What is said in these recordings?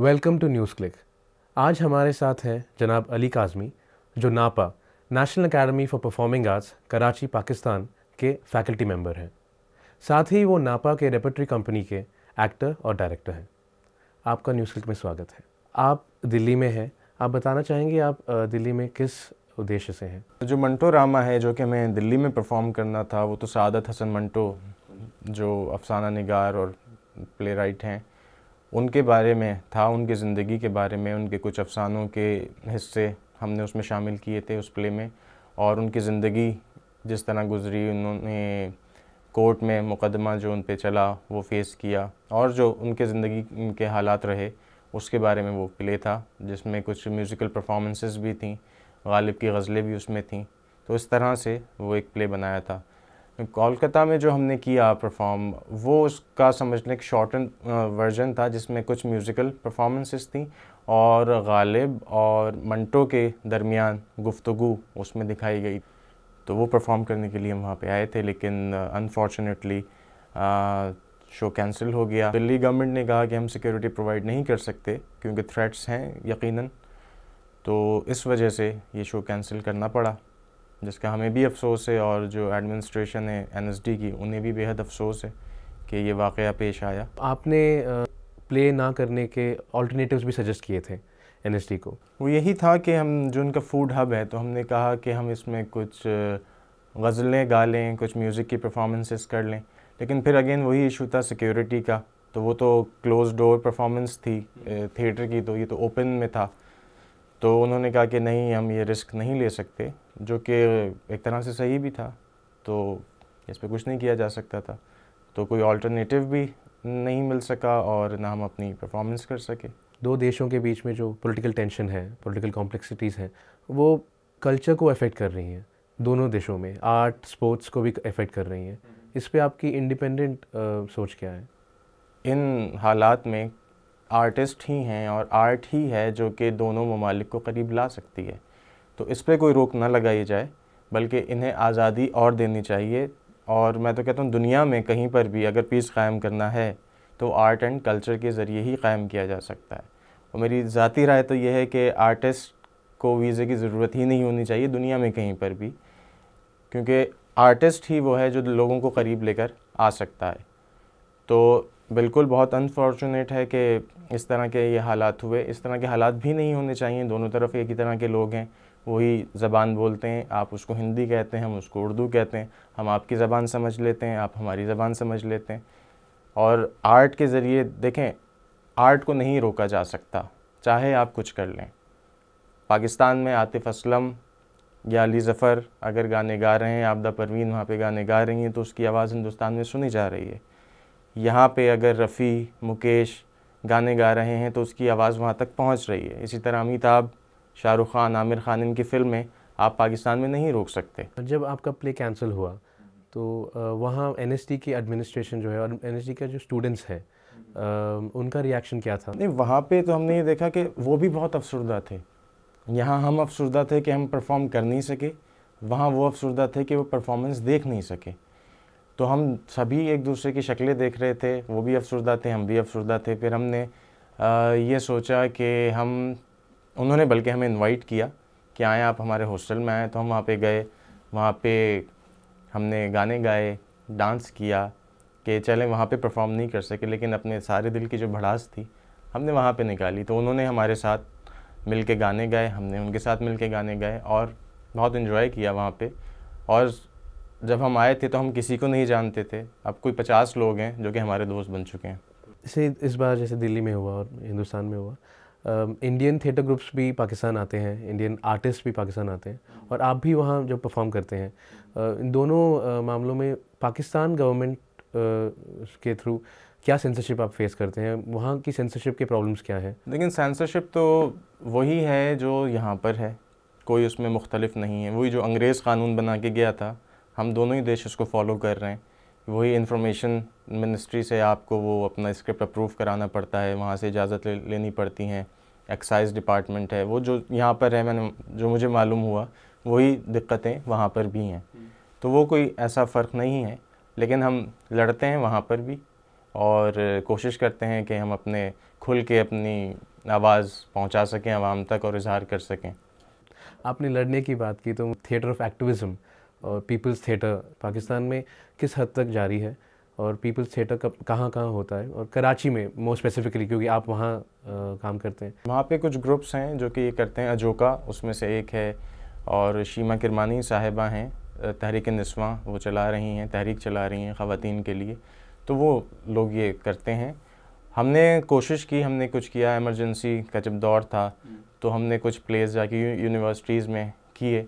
Welcome to news click आज हमारे साथ हैं जनाब अली काजमी जो NAPA national academy for performing arts Karachi Pakistan के फैकल्टी मेंबर हैं साथ ही वो नापा के रेपटरी कंपनी के एक्टर और डायरेक्टर हैं आपका न्यूज़ क्लिक में स्वागत है आप दिल्ली में हैं आप बताना चाहेंगे आप दिल्ली में किस उद्देश्य से हैं जो मंटो रामा है जो कि मैं दिल्ली में परफॉर्म करना था वो तो सादत हसन मंटो जो अफसाना निगार और प्ले राइट हैं उनके बारे में था उनकी ज़िंदगी के बारे में उनके कुछ अफसानों के हिस्से हमने उसमें शामिल किए थे उस प्ले में और उनकी ज़िंदगी जिस तरह गुजरी उन्होंने कोर्ट में मुकदमा जो उन पर चला वो फेस किया और जो उनके ज़िंदगी के हालात रहे उसके बारे में वो प्ले था जिसमें कुछ म्यूज़िकल परफॉर्मेंसेस भी थी गालिब की गज़लें भी उसमें थीं तो इस तरह से वो एक प्ले बनाया था कोलकाता में जो हमने किया परफॉर्म वो उसका समझ लें शॉर्टन वर्जन था जिसमें कुछ म्यूज़िकल परफॉर्मेंसेस थी और गालिब और मंटो के दरमियान गुफ्तु उसमें दिखाई गई तो वो परफॉर्म करने के लिए हम वहाँ पर आए थे लेकिन अनफॉर्चुनेटली शो कैंसिल हो गया दिल्ली गवर्नमेंट ने कहा कि हम सिक्योरिटी प्रोवाइड नहीं कर सकते क्योंकि थ्रेट्स हैं यकीनन तो इस वजह से ये शो कैंसिल करना पड़ा जिसका हमें भी अफसोस है और जो एडमिनिस्ट्रेशन है एनएसडी की उन्हें भी बेहद अफसोस है कि ये वाक़ पेश आया आपने प्ले ना करने के ऑल्टरनेटिव भी सजेस्ट किए थे एन को वो यही था कि हम जो उनका फूड हब है तो हमने कहा कि हम इसमें कुछ गज़लें गा लें कुछ म्यूज़िक की परफॉर्मेंसेस कर लें लेकिन फिर अगेन वही इशू था सिक्योरिटी का तो वो तो क्लोज डोर परफॉर्मेंस थी थिएटर की तो ये तो ओपन में था तो उन्होंने कहा कि नहीं हम ये रिस्क नहीं ले सकते जो कि एक तरह से सही भी था तो इस पर कुछ नहीं किया जा सकता था तो कोई ऑल्टरनेटिव भी नहीं मिल सका और ना हम अपनी परफॉर्मेंस कर सके दो देशों के बीच में जो पॉलिटिकल टेंशन है पॉलिटिकल कॉम्प्लेक्सिटीज़ हैं वो कल्चर को अफेक्ट कर रही हैं दोनों देशों में आर्ट स्पोर्ट्स को भी अफेक्ट कर रही हैं इस पर आपकी इंडिपेंडेंट सोच क्या है इन हालात में आर्टिस्ट ही हैं और आर्ट ही है जो कि दोनों ममालिक को करीब ला सकती है तो इस पर कोई रोक ना लगाई जाए बल्कि इन्हें आज़ादी और देनी चाहिए और मैं तो कहता हूँ दुनिया में कहीं पर भी अगर पीस कायम करना है तो आर्ट एंड कल्चर के ज़रिए ही कायम किया जा सकता है और मेरी ज़ाती राय तो यह है कि आर्टिस्ट को वीज़े की ज़रूरत ही नहीं होनी चाहिए दुनिया में कहीं पर भी क्योंकि आर्टिस्ट ही वो है जो लोगों को करीब लेकर आ सकता है तो बिल्कुल बहुत अनफॉर्चुनेट है कि इस तरह के ये हालात हुए इस तरह के हालात भी नहीं होने चाहिए दोनों तरफ एक ही तरह के लोग हैं वही ज़बान बोलते हैं आप उसको हिंदी कहते हैं हम उसको उर्दू कहते हैं हम आपकी ज़बान समझ लेते हैं आप हमारी ज़बान समझ लेते हैं और आर्ट के ज़रिए देखें आर्ट को नहीं रोका जा सकता चाहे आप कुछ कर लें पाकिस्तान में आतिफ असलम या अली ज़फ़र अगर गाने गा रहे हैं आपदा परवीन वहाँ पे गाने गा रही हैं तो उसकी आवाज़ हिंदुस्तान में सुनी जा रही है यहाँ पे अगर रफ़ी मुकेश गाने गा रहे हैं तो उसकी आवाज़ वहाँ तक पहुँच रही है इसी तरह अमिताभ शाहरुख खान आमिर खान इनकी फिल्में आप पाकिस्तान में नहीं रोक सकते जब आपका प्ले कैंसिल हुआ तो वहाँ एन की एडमिनिस्ट्रेशन जो है और एन का जो स्टूडेंट्स हैं उनका रिएक्शन क्या था नहीं वहाँ पे तो हमने ये देखा कि वो भी बहुत अफसरदा थे यहाँ हम अफसरदा थे कि हम परफॉर्म कर नहीं सके वहाँ वो अफसरदा थे कि वो परफॉर्मेंस देख नहीं सके तो हम सभी एक दूसरे की शक्लें देख रहे थे वो भी अफसरदा थे हम भी अफसरदा थे फिर हमने ये सोचा कि हम उन्होंने बल्कि हमें इनवाइट किया कि आए आप हमारे हॉस्टल में आएँ तो हम वहाँ पे गए वहाँ पे हमने गाने गाए डांस किया कि चलें वहाँ पे परफॉर्म नहीं कर सके लेकिन अपने सारे दिल की जो भड़ास थी हमने वहाँ पे निकाली तो उन्होंने हमारे साथ मिल के गाने गाए हमने उनके साथ मिल के गाने गाए और बहुत इन्जॉय किया वहाँ पे और जब हम आए थे तो हम किसी को नहीं जानते थे अब कोई पचास लोग हैं जो कि हमारे दोस्त बन चुके हैं जैसे इस बार जैसे दिल्ली में हुआ और हिंदुस्तान में हुआ इंडियन थिएटर ग्रुप्स भी पाकिस्तान आते हैं इंडियन आर्टिस्ट भी पाकिस्तान आते हैं और आप भी वहाँ जब परफॉर्म करते हैं इन दोनों मामलों में पाकिस्तान गवर्नमेंट के थ्रू क्या सेंसरशिप आप फेस करते हैं वहाँ की सेंसरशिप के प्रॉब्लम्स क्या हैं लेकिन सेंसरशिप तो वही है जो यहाँ पर है कोई उसमें मुख्तलिफ नहीं है वही जो अंग्रेज़ कानून बना के गया था हम दोनों ही देश उसको फॉलो कर रहे हैं वही इन्फॉर्मेशन मिनिस्ट्री से आपको वो अपना स्क्रिप्ट अप्रूव कराना पड़ता है वहाँ से इजाज़त ले, लेनी पड़ती हैं एक्साइज डिपार्टमेंट है वो जो यहाँ पर है मैंने जो मुझे मालूम हुआ वही दिक्कतें वहाँ पर भी हैं हम्म। तो वो कोई ऐसा फ़र्क नहीं है लेकिन हम लड़ते हैं वहाँ पर भी और कोशिश करते हैं कि हम अपने खुल के अपनी आवाज़ पहुँचा सकें आवाम तक और इजहार कर सकें आपने लड़ने की बात की तो थिएटर ऑफ एक्टिविज़म और पीपल्स थिएटर पाकिस्तान में किस हद तक जारी है और पीपल्स थिएटर कब कहाँ कहाँ होता है और कराची में मोस्ट स्पेसिफिकली क्योंकि आप वहाँ काम करते हैं वहाँ पे कुछ ग्रुप्स हैं जो कि ये करते हैं अजोका उसमें से एक है और शीमा किरमानी साहिबा हैं तहरीक नस्वा वो चला रही हैं तहरीक चला रही हैं ख़वान के लिए तो वो लोग ये करते हैं हमने कोशिश की हमने कुछ किया एमरजेंसी का जब दौर था हम्म। तो हमने कुछ प्लेस जाके यूनिवर्सिटीज़ में किए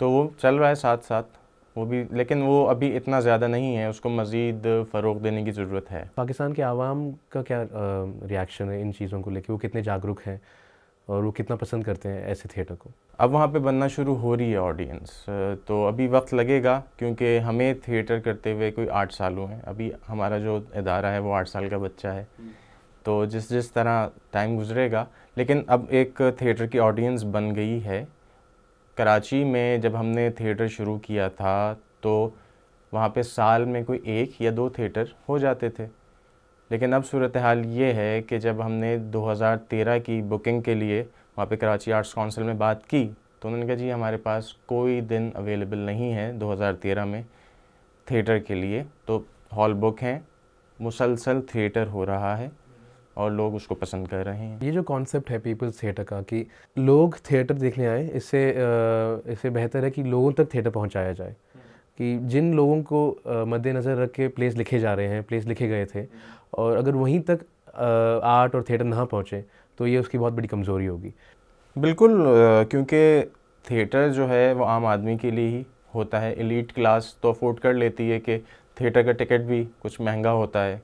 तो वो चल रहा है साथ साथ वो भी लेकिन वो अभी इतना ज़्यादा नहीं है उसको मज़ीद फ़रोग देने की ज़रूरत है पाकिस्तान के आवाम का क्या रिएक्शन है इन चीज़ों को लेकर वो कितने जागरूक हैं और वो कितना पसंद करते हैं ऐसे थिएटर को अब वहाँ पे बनना शुरू हो रही है ऑडियंस तो अभी वक्त लगेगा क्योंकि हमें थिएटर करते हुए कोई आठ साल हुए हैं अभी हमारा जो इदारा है वो आठ साल का बच्चा है हम्म। तो जिस जिस तरह टाइम गुजरेगा लेकिन अब एक थिएटर की ऑडियंस बन गई है कराची में जब हमने थिएटर शुरू किया था तो वहाँ पे साल में कोई एक या दो थिएटर हो जाते थे लेकिन अब सूरत हाल ये है कि जब हमने 2013 की बुकिंग के लिए वहाँ पे कराची आर्ट्स काउंसिल में बात की तो उन्होंने कहा जी हमारे पास कोई दिन अवेलेबल नहीं है 2013 में थिएटर के लिए तो हॉल बुक हैं मुसलसल थिएटर हो रहा है और लोग उसको पसंद कर रहे हैं ये जो कॉन्सेप्ट है पीपल्स थिएटर का कि लोग थिएटर देखने आए इससे इससे बेहतर है कि लोगों तक थिएटर पहुंचाया जाए कि जिन लोगों को मद्देनज़र रख के प्लेस लिखे जा रहे हैं प्लेस लिखे गए थे और अगर वहीं तक आर्ट और थिएटर ना पहुँचे तो ये उसकी बहुत बड़ी कमज़ोरी होगी बिल्कुल क्योंकि थिएटर जो है वो आम आदमी के लिए ही होता है एलिट क्लास तो अफोर्ड कर लेती है कि थिएटर का टिकट भी कुछ महंगा होता है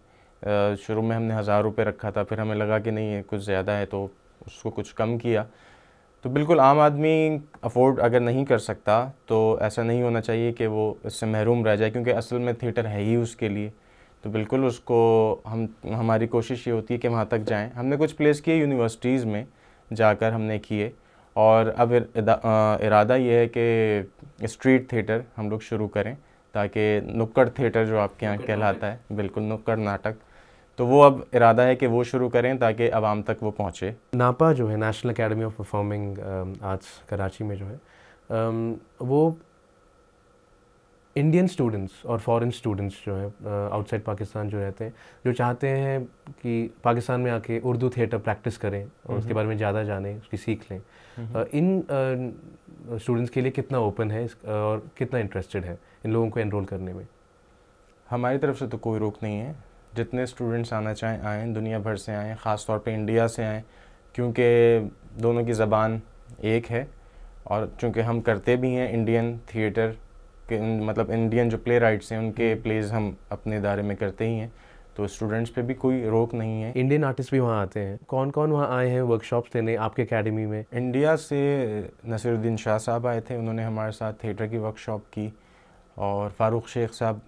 शुरू में हमने हज़ार रुपये रखा था फिर हमें लगा कि नहीं है कुछ ज़्यादा है तो उसको कुछ कम किया तो बिल्कुल आम आदमी अफोर्ड अगर नहीं कर सकता तो ऐसा नहीं होना चाहिए कि वो इससे महरूम रह जाए क्योंकि असल में थिएटर है ही उसके लिए तो बिल्कुल उसको हम हमारी कोशिश ये होती है कि वहाँ तक जाएँ हमने कुछ प्लेस किए यूनिवर्सिटीज़ में जाकर हमने किए और अब इरादा ये है कि स्ट्रीट थिएटर हम लोग शुरू करें ताकि नुक्कड़ थिएटर जो आपके यहाँ कहलाता है बिल्कुल नुक्कड़ नाटक तो वो अब इरादा है कि वो शुरू करें ताकि आवाम तक वो पहुँचे नापा जो है national academy of performing arts Karachi में जो है um, वो इंडियन स्टूडेंट्स और फॉरेन स्टूडेंट्स जो हैं आउटसाइड पाकिस्तान जो रहते हैं जो चाहते हैं कि पाकिस्तान में आके उर्दू थिएटर प्रैक्टिस करें और उसके हम्म। बारे में ज़्यादा जानें उसकी सीख लें हम्म। uh, इन स्टूडेंट्स uh, के लिए कितना ओपन है और कितना इंटरेस्टेड है इन लोगों को एनरोल करने में हमारी तरफ से तो कोई रोक नहीं है जितने स्टूडेंट्स आना चाहें आएँ दुनिया भर से आएँ ख़ास तौर पर इंडिया से आएँ क्योंकि दोनों की ज़बान एक है और चूँकि हम करते भी हैं इंडियन थिएटर के मतलब इंडियन जो प्ले राइट्स हैं उनके प्लेज हम्म। हम अपने इदारे में करते ही हैं तो स्टूडेंट्स पे भी कोई रोक नहीं है इंडियन आर्टिस्ट भी वहाँ आते हैं कौन कौन वहाँ आए हैं वर्कशॉप्स देने आपके एकेडमी में इंडिया से नसीरुद्दीन शाह साहब आए थे उन्होंने हमारे साथ थिएटर की वर्कशॉप की और फ़ारूक शेख साहब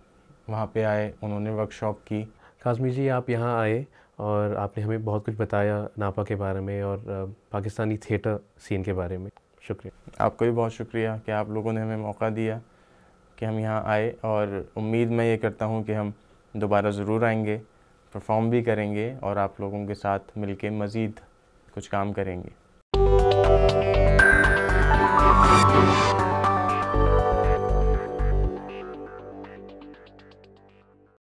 वहाँ पे आए उन्होंने वर्कशॉप की काजमी जी आप यहाँ आए और आपने हमें बहुत कुछ बताया नापा के बारे में और पाकिस्तानी थिएटर सीन के बारे में शुक्रिया आपको भी बहुत शुक्रिया कि आप लोगों ने हमें मौका दिया कि हम यहाँ आए और उम्मीद मैं ये करता हूँ कि हम दोबारा ज़रूर आएंगे परफॉर्म भी करेंगे और आप लोगों के साथ मिलके मज़ीद कुछ काम करेंगे